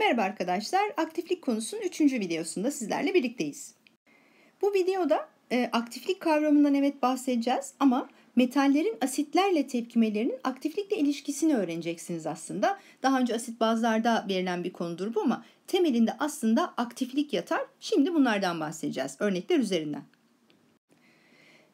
Merhaba arkadaşlar, aktiflik konusunun 3. videosunda sizlerle birlikteyiz. Bu videoda e, aktiflik kavramından evet bahsedeceğiz ama metallerin asitlerle tepkimelerinin aktiflikle ilişkisini öğreneceksiniz aslında. Daha önce asit bazlarda verilen bir konudur bu ama temelinde aslında aktiflik yatar. Şimdi bunlardan bahsedeceğiz örnekler üzerinden.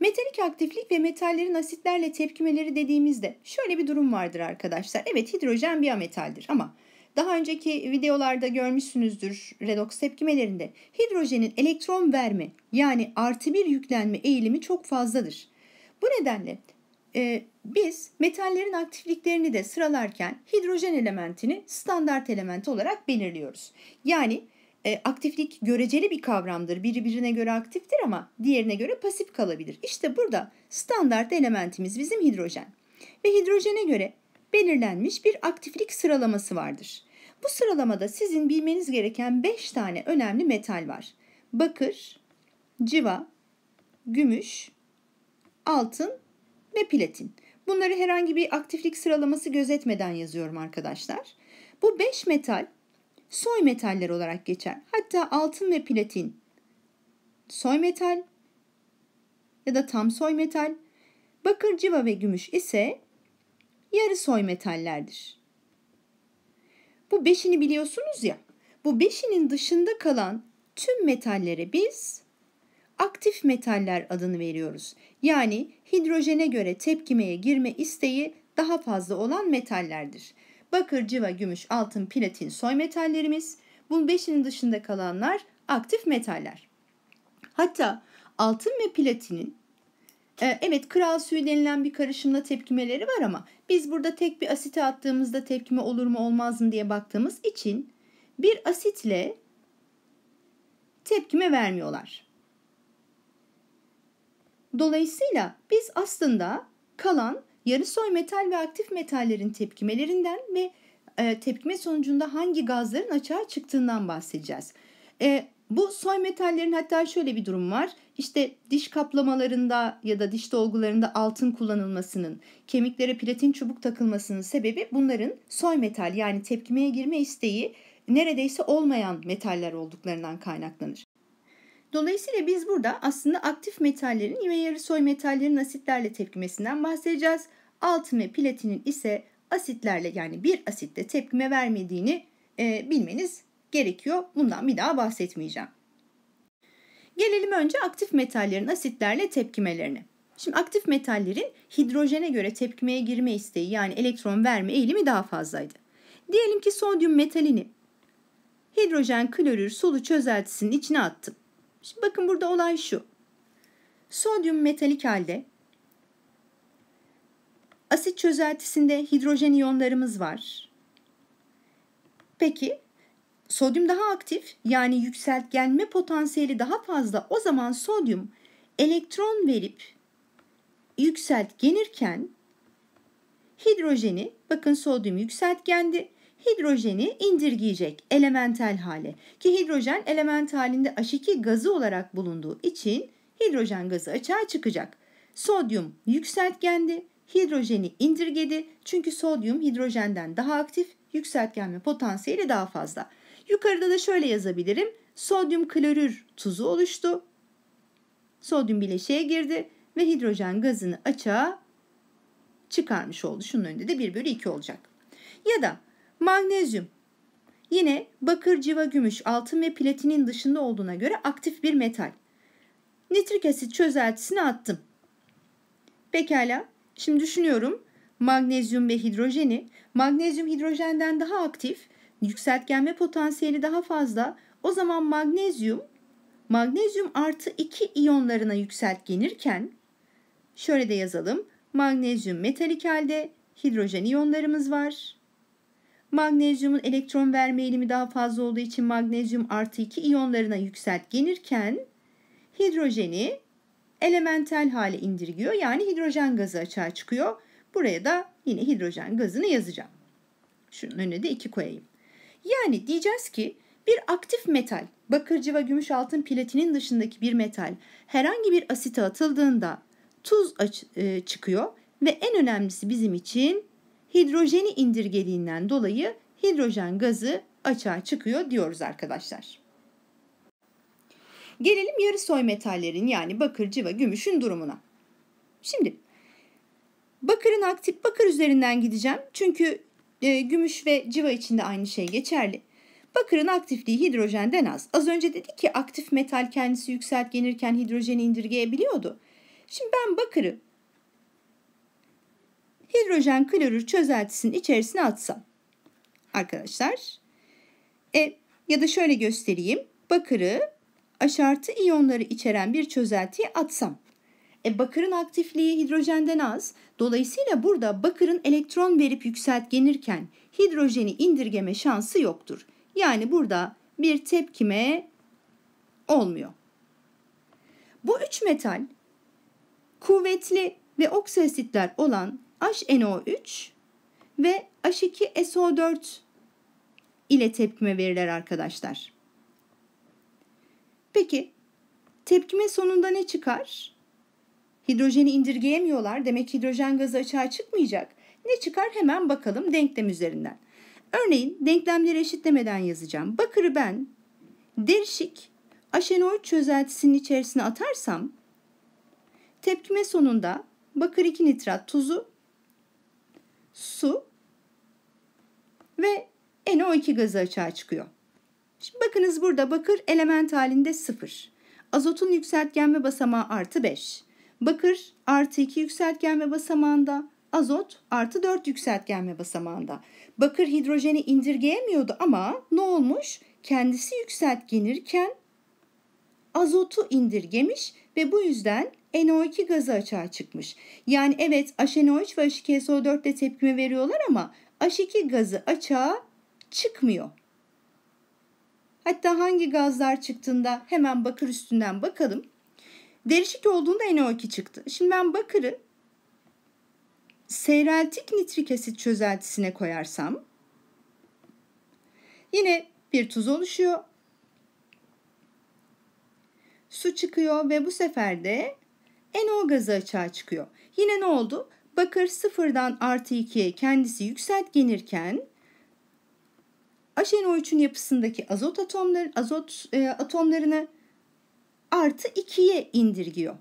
Metalik aktiflik ve metallerin asitlerle tepkimeleri dediğimizde şöyle bir durum vardır arkadaşlar. Evet hidrojen bir ametaldir ama daha önceki videolarda görmüşsünüzdür redoks tepkimelerinde. Hidrojenin elektron verme yani artı bir yüklenme eğilimi çok fazladır. Bu nedenle e, biz metallerin aktifliklerini de sıralarken hidrojen elementini standart element olarak belirliyoruz. Yani e, aktiflik göreceli bir kavramdır. Biri birine göre aktiftir ama diğerine göre pasif kalabilir. İşte burada standart elementimiz bizim hidrojen. Ve hidrojene göre belirlenmiş bir aktiflik sıralaması vardır. Bu sıralamada sizin bilmeniz gereken 5 tane önemli metal var. Bakır, civa, gümüş, altın ve platin. Bunları herhangi bir aktiflik sıralaması gözetmeden yazıyorum arkadaşlar. Bu 5 metal soy metaller olarak geçer. Hatta altın ve platin soy metal ya da tam soy metal, bakır, civa ve gümüş ise yarı soy metallerdir. Bu beşini biliyorsunuz ya. Bu beşinin dışında kalan tüm metallere biz aktif metaller adını veriyoruz. Yani hidrojene göre tepkimeye girme isteği daha fazla olan metallerdir. Bakır, civa, gümüş, altın, platin soy metallerimiz. Bu beşinin dışında kalanlar aktif metaller. Hatta altın ve platinin ee, evet kral suyu denilen bir karışımla tepkimeleri var ama biz burada tek bir asite attığımızda tepkime olur mu olmaz mı diye baktığımız için bir asitle tepkime vermiyorlar. Dolayısıyla biz aslında kalan yarı soy metal ve aktif metallerin tepkimelerinden ve e, tepkime sonucunda hangi gazların açığa çıktığından bahsedeceğiz. E, bu soy metallerin hatta şöyle bir durum var işte diş kaplamalarında ya da diş dolgularında altın kullanılmasının, kemiklere platin çubuk takılmasının sebebi bunların soy metal yani tepkimeye girme isteği neredeyse olmayan metaller olduklarından kaynaklanır. Dolayısıyla biz burada aslında aktif metallerin ve yarı soy metallerin asitlerle tepkimesinden bahsedeceğiz. Altın ve platinin ise asitlerle yani bir asitle tepkime vermediğini e, bilmeniz gerekiyor. Bundan bir daha bahsetmeyeceğim. Gelelim önce aktif metallerin asitlerle tepkimelerine. Şimdi aktif metallerin hidrojene göre tepkimeye girme isteği yani elektron verme eğilimi daha fazlaydı. Diyelim ki sodyum metalini hidrojen klorür sulu çözeltisinin içine attım. Şimdi bakın burada olay şu. Sodyum metalik halde asit çözeltisinde hidrojen iyonlarımız var. Peki Sodyum daha aktif yani yükseltgenme potansiyeli daha fazla o zaman sodyum elektron verip yükseltgenirken hidrojeni bakın sodyum yükseltgendi hidrojeni indirgeyecek elemental hale ki hidrojen element halinde H2 gazı olarak bulunduğu için hidrojen gazı açığa çıkacak. Sodyum yükseltgendi, hidrojeni indirgedi çünkü sodyum hidrojenden daha aktif, yükseltgenme potansiyeli daha fazla. Yukarıda da şöyle yazabilirim. Sodyum klorür tuzu oluştu. Sodyum bileşiğe girdi ve hidrojen gazını açığa çıkarmış oldu. Şunun önünde de 1 bölü 2 olacak. Ya da magnezyum yine bakır, civa, gümüş, altın ve platinin dışında olduğuna göre aktif bir metal. Nitrik asit çözeltisini attım. Pekala şimdi düşünüyorum magnezyum ve hidrojeni. Magnezyum hidrojenden daha aktif yükseltgenme potansiyeli daha fazla o zaman magnezyum magnezyum artı 2 iyonlarına yükseltgenirken şöyle de yazalım. Magnezyum metalik halde hidrojen iyonlarımız var. Magnezyumun elektron verme eğilimi daha fazla olduğu için magnezyum artı 2 iyonlarına yükseltgenirken hidrojeni elementel hale indirgiyor. Yani hidrojen gazı açığa çıkıyor. Buraya da yine hidrojen gazını yazacağım. Şunun önüne de 2 koyayım. Yani diyeceğiz ki bir aktif metal, bakır, civa, gümüş, altın, platinin dışındaki bir metal herhangi bir asite atıldığında tuz e, çıkıyor ve en önemlisi bizim için hidrojeni indirgeliğinden dolayı hidrojen gazı açığa çıkıyor diyoruz arkadaşlar. Gelelim yarı soy metallerin yani bakır, civa, gümüşün durumuna. Şimdi bakırın aktif bakır üzerinden gideceğim. Çünkü ee, gümüş ve civa için de aynı şey geçerli. Bakırın aktifliği hidrojenden az. Az önce dedi ki aktif metal kendisi yükseltgenirken hidrojeni indirgeyebiliyordu. Şimdi ben bakırı hidrojen klorür çözeltisinin içerisine atsam arkadaşlar e, ya da şöyle göstereyim bakırı aşartı iyonları içeren bir çözeltiye atsam e, bakırın aktifliği hidrojenden az. Dolayısıyla burada bakırın elektron verip yükseltgenirken hidrojeni indirgeme şansı yoktur. Yani burada bir tepkime olmuyor. Bu üç metal kuvvetli ve oksasitler olan HNO3 ve H2SO4 ile tepkime verirler arkadaşlar. Peki tepkime sonunda ne çıkar? Hidrojeni indirgeyemiyorlar. Demek hidrojen gazı açığa çıkmayacak. Ne çıkar hemen bakalım denklem üzerinden. Örneğin denklemleri eşitlemeden yazacağım. Bakırı ben derişik aşenoid çözeltisinin içerisine atarsam tepkime sonunda bakır 2 nitrat tuzu, su ve NO2 gazı açığa çıkıyor. Şimdi bakınız burada bakır element halinde 0. Azotun yükseltgenme basamağı artı 5. Bakır artı 2 yükseltgenme basamağında, azot artı 4 yükseltgenme basamağında. Bakır hidrojeni indirgeyemiyordu ama ne olmuş? Kendisi yükseltgenirken azotu indirgemiş ve bu yüzden NO2 gazı açığa çıkmış. Yani evet HNO3 ve H2SO4 de tepkime veriyorlar ama H2 gazı açığa çıkmıyor. Hatta hangi gazlar çıktığında hemen bakır üstünden bakalım. Derişik olduğunda NO2 çıktı. Şimdi ben bakırı seyreltik nitrik asit çözeltisine koyarsam yine bir tuz oluşuyor. Su çıkıyor ve bu sefer de NO gazı açığa çıkıyor. Yine ne oldu? Bakır sıfırdan artı 2'ye kendisi yükseltgenirken HNO3'ün yapısındaki azot atomları, azot e, atomlarını artı 2'ye indirgiyor.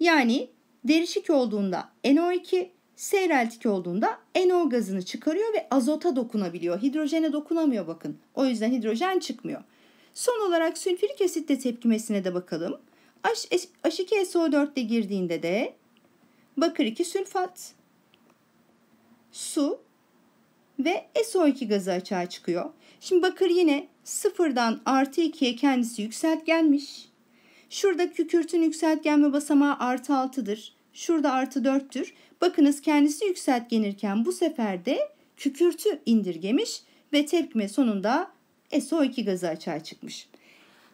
Yani derişik olduğunda NO2, seyreltik olduğunda NO gazını çıkarıyor ve azota dokunabiliyor. Hidrojene dokunamıyor bakın. O yüzden hidrojen çıkmıyor. Son olarak sülfürik asitle tepkimesine de bakalım. h 2 so de girdiğinde de bakır 2 sülfat, su ve SO2 gazı açığa çıkıyor. Şimdi bakır yine sıfırdan artı 2'ye kendisi yükselt gelmiş. Şurada kükürtün yükseltgenme basamağı artı altıdır. Şurada artı dörttür. Bakınız kendisi yükseltgenirken bu sefer de kükürtü indirgemiş ve tepkime sonunda SO2 gazı açığa çıkmış.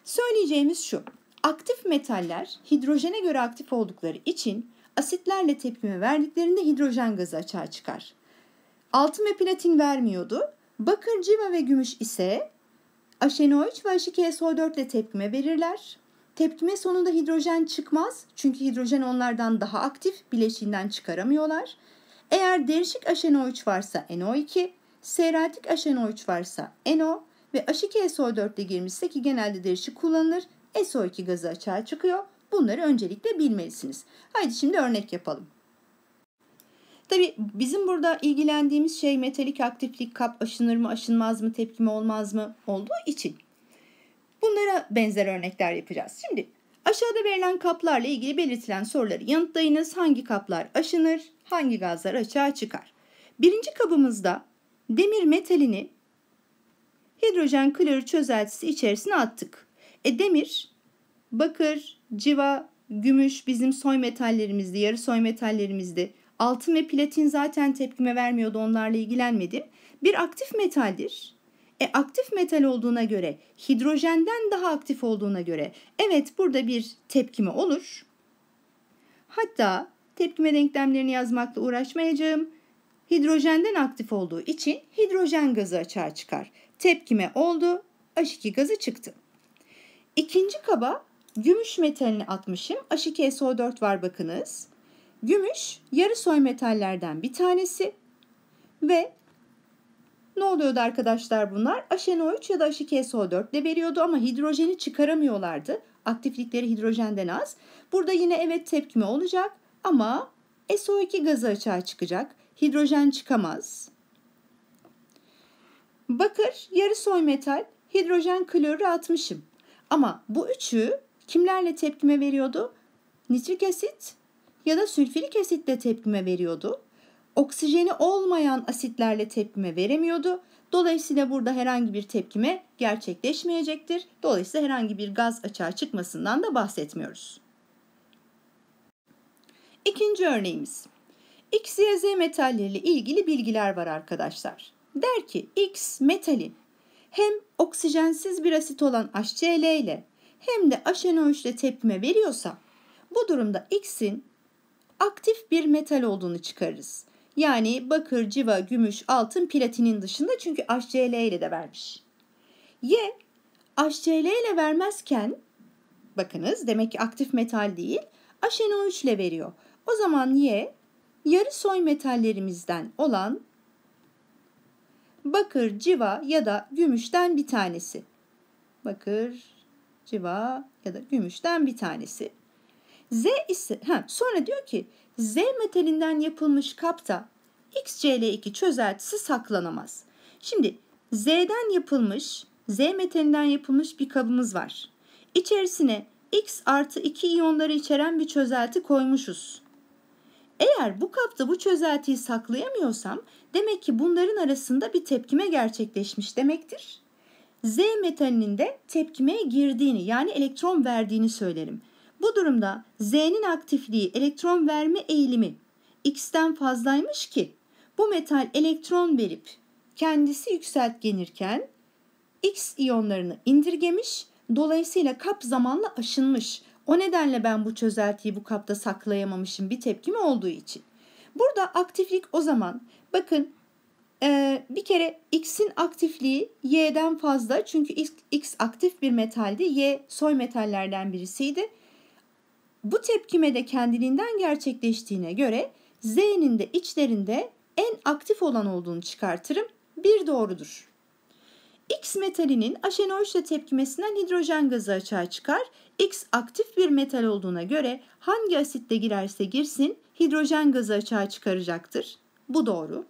Söyleyeceğimiz şu. Aktif metaller hidrojene göre aktif oldukları için asitlerle tepkime verdiklerinde hidrojen gazı açığa çıkar. Altın ve platin vermiyordu. Bakır, civa ve gümüş ise aşenoid ve H2SO4 ile tepkime verirler. Tepkime sonunda hidrojen çıkmaz çünkü hidrojen onlardan daha aktif bileşiğinden çıkaramıyorlar. Eğer derişik HNO3 varsa NO2, seratik HNO3 varsa NO ve H2SO4'te girmişse ki genelde derişik kullanılır SO2 gazı açığa çıkıyor. Bunları öncelikle bilmelisiniz. Haydi şimdi örnek yapalım. Tabi bizim burada ilgilendiğimiz şey metalik aktiflik, kap aşınır mı aşınmaz mı, tepkime olmaz mı olduğu için Bunlara benzer örnekler yapacağız. Şimdi aşağıda verilen kaplarla ilgili belirtilen soruları yanıtlayınız. Hangi kaplar aşınır, hangi gazlar açığa çıkar? Birinci kabımızda demir metalini hidrojen klorür çözeltisi içerisine attık. E demir, bakır, civa, gümüş bizim soy metallerimizdi, yarı soy metallerimizdi. Altın ve platin zaten tepkime vermiyordu onlarla ilgilenmedim. Bir aktif metaldir. E aktif metal olduğuna göre, hidrojenden daha aktif olduğuna göre evet burada bir tepkime olur. Hatta tepkime denklemlerini yazmakla uğraşmayacağım. Hidrojenden aktif olduğu için hidrojen gazı açığa çıkar. Tepkime oldu, H2 gazı çıktı. İkinci kaba gümüş metalini atmışım. H2SO4 var bakınız. Gümüş yarı soy metallerden bir tanesi ve ne oluyordu arkadaşlar bunlar? Aşeno3 ya da H2SO4 de veriyordu ama hidrojeni çıkaramıyorlardı. Aktiflikleri hidrojenden az. Burada yine evet tepkime olacak ama SO2 gazı açığa çıkacak. Hidrojen çıkamaz. Bakır, yarı soy metal, hidrojen klorür atmışım. Ama bu üçü kimlerle tepkime veriyordu? Nitrik asit ya da sülfürik asitle tepkime veriyordu oksijeni olmayan asitlerle tepkime veremiyordu. Dolayısıyla burada herhangi bir tepkime gerçekleşmeyecektir. Dolayısıyla herhangi bir gaz açığa çıkmasından da bahsetmiyoruz. İkinci örneğimiz. X, metalleriyle ilgili bilgiler var arkadaşlar. Der ki X metali hem oksijensiz bir asit olan HCl ile hem de hno ile tepkime veriyorsa bu durumda X'in aktif bir metal olduğunu çıkarırız. Yani bakır, civa, gümüş, altın, platinin dışında çünkü HCl ile de vermiş. Y, HCl ile vermezken, bakınız demek ki aktif metal değil, HNO3 ile veriyor. O zaman Y, yarı soy metallerimizden olan bakır, civa ya da gümüşten bir tanesi. Bakır, civa ya da gümüşten bir tanesi. Z ise ha, sonra diyor ki Z metalinden yapılmış kapta XCl2 çözeltisi saklanamaz. Şimdi Z'den yapılmış, Z metalinden yapılmış bir kabımız var. İçerisine X artı 2 iyonları içeren bir çözelti koymuşuz. Eğer bu kapta bu çözeltiyi saklayamıyorsam demek ki bunların arasında bir tepkime gerçekleşmiş demektir. Z metalinin de tepkimeye girdiğini yani elektron verdiğini söylerim. Bu durumda Z'nin aktifliği elektron verme eğilimi X'ten fazlaymış ki bu metal elektron verip kendisi yükseltgenirken X iyonlarını indirgemiş dolayısıyla kap zamanla aşınmış. O nedenle ben bu çözeltiyi bu kapta saklayamamışım bir tepkim olduğu için. Burada aktiflik o zaman bakın ee, bir kere X'in aktifliği Y'den fazla çünkü X, X aktif bir metaldi. Y soy metallerden birisiydi bu tepkime de kendiliğinden gerçekleştiğine göre Z'nin de içlerinde en aktif olan olduğunu çıkartırım. Bir doğrudur. X metalinin ile tepkimesinden hidrojen gazı açığa çıkar. X aktif bir metal olduğuna göre hangi asitte girerse girsin hidrojen gazı açığa çıkaracaktır. Bu doğru.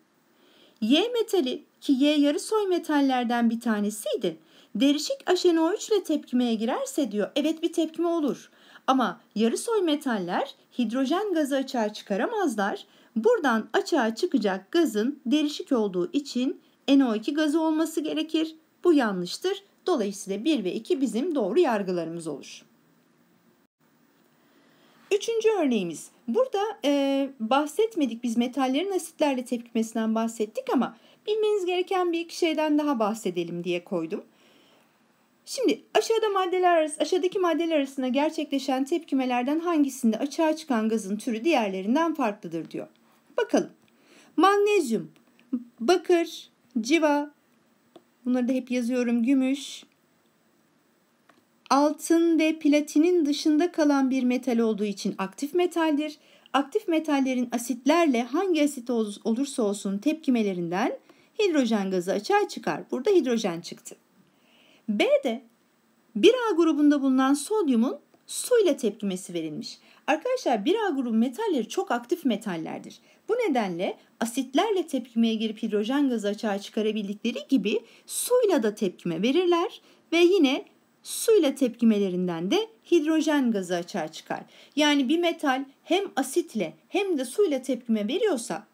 Y metali ki Y yarı soy metallerden bir tanesiydi. Derişik ile tepkimeye girerse diyor evet bir tepkime olur ama yarı yarısoy metaller hidrojen gazı açığa çıkaramazlar. Buradan açığa çıkacak gazın derişik olduğu için NO2 gazı olması gerekir. Bu yanlıştır. Dolayısıyla 1 ve 2 bizim doğru yargılarımız olur. Üçüncü örneğimiz. Burada e, bahsetmedik biz metallerin asitlerle tepkimesinden bahsettik ama bilmeniz gereken bir iki şeyden daha bahsedelim diye koydum. Şimdi aşağıda maddeler aşağıdaki maddeler arasında gerçekleşen tepkimelerden hangisinde açığa çıkan gazın türü diğerlerinden farklıdır diyor. Bakalım. Magnezyum, bakır, civa, bunları da hep yazıyorum gümüş, altın ve platinin dışında kalan bir metal olduğu için aktif metaldir. Aktif metallerin asitlerle hangi asit olursa olsun tepkimelerinden hidrojen gazı açığa çıkar. Burada hidrojen çıktı. B de 1A grubunda bulunan sodyumun su ile tepkimesi verilmiş. Arkadaşlar 1A grubu metalleri çok aktif metallerdir. Bu nedenle asitlerle tepkimeye girip hidrojen gazı açığa çıkarabildikleri gibi suyla da tepkime verirler ve yine suyla tepkimelerinden de hidrojen gazı açığa çıkar. Yani bir metal hem asitle hem de suyla tepkime veriyorsa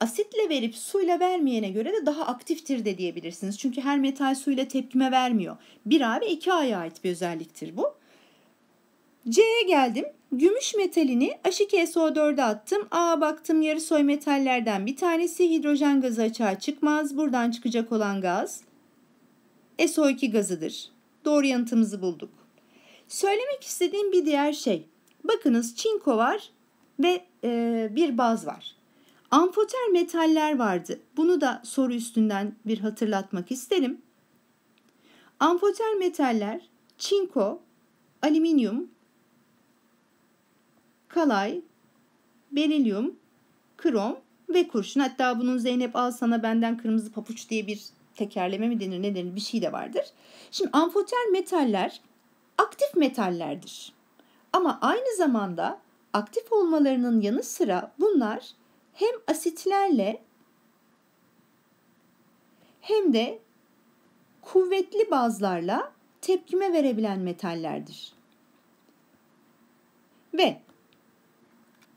Asitle verip suyla vermeyene göre de daha aktiftir de diyebilirsiniz. Çünkü her metal suyla tepkime vermiyor. Bir a ve 2A'ya ait bir özelliktir bu. C'ye geldim. Gümüş metalini H2SO4'e attım. Aa baktım yarı soy metallerden bir tanesi hidrojen gazı açığa çıkmaz. Buradan çıkacak olan gaz SO2 gazıdır. Doğru yanıtımızı bulduk. Söylemek istediğim bir diğer şey. Bakınız çinko var ve e, bir baz var. Amfoter metaller vardı. Bunu da soru üstünden bir hatırlatmak isterim. Amfoter metaller çinko, alüminyum, kalay, berilyum, krom ve kurşun. Hatta bunun Zeynep al sana benden kırmızı papuç diye bir tekerleme mi denir ne denir bir şey de vardır. Şimdi amfoter metaller aktif metallerdir. Ama aynı zamanda aktif olmalarının yanı sıra bunlar hem asitlerle hem de kuvvetli bazlarla tepkime verebilen metallerdir. Ve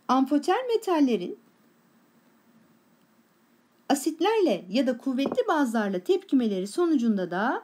amfoter metallerin asitlerle ya da kuvvetli bazlarla tepkimeleri sonucunda da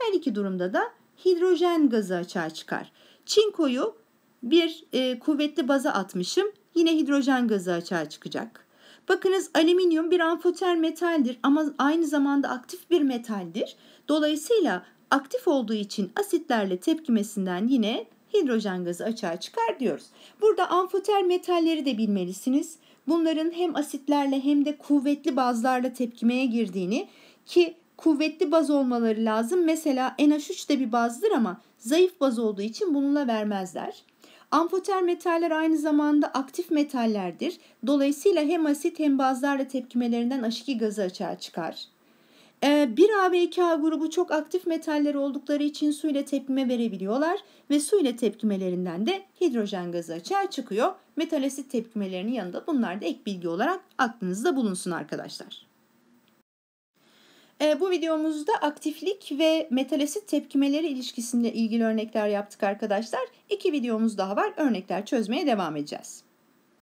her iki durumda da hidrojen gazı açığa çıkar. Çinkoyu bir e, kuvvetli baza atmışım. Yine hidrojen gazı açığa çıkacak. Bakınız alüminyum bir amfoter metaldir ama aynı zamanda aktif bir metaldir. Dolayısıyla aktif olduğu için asitlerle tepkimesinden yine hidrojen gazı açığa çıkar diyoruz. Burada amfoter metalleri de bilmelisiniz. Bunların hem asitlerle hem de kuvvetli bazlarla tepkimeye girdiğini ki kuvvetli baz olmaları lazım. Mesela NH3 de bir bazdır ama zayıf baz olduğu için bununla vermezler. Amfoter metaller aynı zamanda aktif metallerdir. Dolayısıyla hem asit hem bazlarla tepkimelerinden h gazı açığa çıkar. 1A ve 2A grubu çok aktif metaller oldukları için su ile tepkime verebiliyorlar ve su ile tepkimelerinden de hidrojen gazı açığa çıkıyor. Metal asit tepkimelerinin yanında bunlar da ek bilgi olarak aklınızda bulunsun arkadaşlar. Ee, bu videomuzda aktiflik ve metalesit tepkimeleri ilişkisinde ilgili örnekler yaptık arkadaşlar. İki videomuz daha var. Örnekler çözmeye devam edeceğiz.